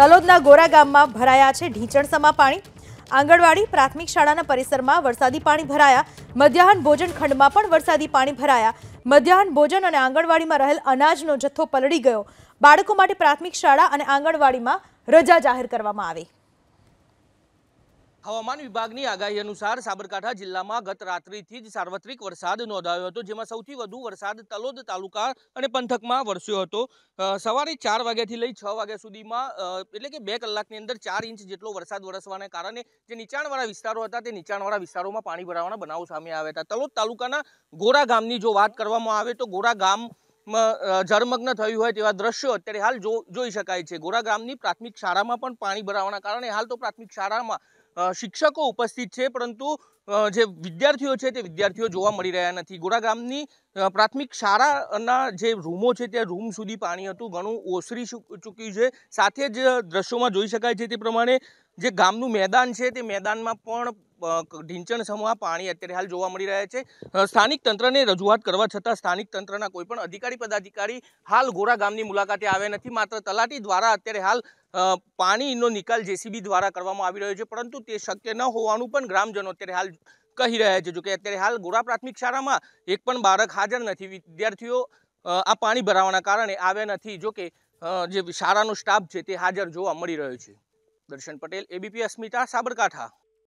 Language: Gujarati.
તલોદના ગોરા ગામમાં ભરાયા છે ઢીંચણસમા પાણી આંગણવાડી પ્રાથમિક શાળાના પરિસરમાં વરસાદી પાણી ભરાયા મધ્યાહન ભોજન ખંડમાં પણ વરસાદી પાણી ભરાયા મધ્યાહન ભોજન અને આંગણવાડીમાં રહેલ અનાજનો જથ્થો પલળી ગયો બાળકો માટે પ્રાથમિક શાળા અને આંગણવાડીમાં રજા જાહેર કરવામાં આવી હવામાન વિભાગની આગાહી અનુસાર સાબરકાંઠા જિલ્લામાં ગત રાત્રિથી જ સાર્વત્રિક વરસાદ નોંધાયો હતો જેમાં સૌથી વધુ વરસાદ તલોદ તાલુકા અને પંથકમાં વરસ્યો હતો સવારે ચાર વાગ્યાથી લઈ છ વાગ્યા સુધીમાં એટલે કે બે કલાકની અંદર ચાર ઇંચ જેટલો વરસાદ વરસવાને કારણે જે નીચાણવાળા વિસ્તારો હતા તે નીચાણવાળા વિસ્તારોમાં પાણી ભરાવાના બનાવો સામે આવ્યા હતા તલોદ તાલુકાના ગોરા ગામની જો વાત કરવામાં આવે તો ગોરા ગામ જળમગ્ન થયું હોય તેવા દ્રશ્યો અત્યારે હાલ જોઈ શકાય છે ગોરા ગામની પ્રાથમિક શાળામાં પણ પાણી ભરાવાના કારણે હાલ તો પ્રાથમિક શાળામાં શિક્ષકો ઉપસ્થિત છે પરંતુ જે વિદ્યાર્થીઓ છે તે વિદ્યાર્થીઓ જોવા મળી રહ્યા નથી ગોરા ગામની પ્રાથમિક શાળાના જે રૂમો છે ત્યાં રૂમ સુધી પાણી હતું ઘણું ઓસરી ચૂક્યું છે સાથે જ દ્રશ્યોમાં જોઈ શકાય છે તે પ્રમાણે જે ગામનું મેદાન છે તે મેદાનમાં પણ ઢીંચણ સમૂહ પાણી અત્યારે હાલ જોવા મળી રહ્યા છે સ્થાનિક તંત્રને રજૂઆત કરવા છતાં સ્થાનિક તંત્રના કોઈ પણ અધિકારી પદાધિકારી હાલ ગોરા ગામની મુલાકાતે આવ્યા નથી માત્ર તલાટી દ્વારા અત્યારે હાલ પાણીનો નિકાલ જેસીબી દ્વારા કરવામાં આવી રહ્યો છે પરંતુ તે શક્ય ન હોવાનું પણ ગ્રામજનો અત્યારે હાલ કહી રહ્યા છે જોકે અત્યારે હાલ ગોરા પ્રાથમિક શાળામાં એક પણ બાળક હાજર નથી વિદ્યાર્થીઓ આ પાણી ભરાવાના કારણે આવ્યા નથી જોકે જે શાળાનો સ્ટાફ છે તે હાજર જોવા મળી રહ્યો છે દર્શન પટેલ એબીપી અસ્મિતા સાબરકાંઠા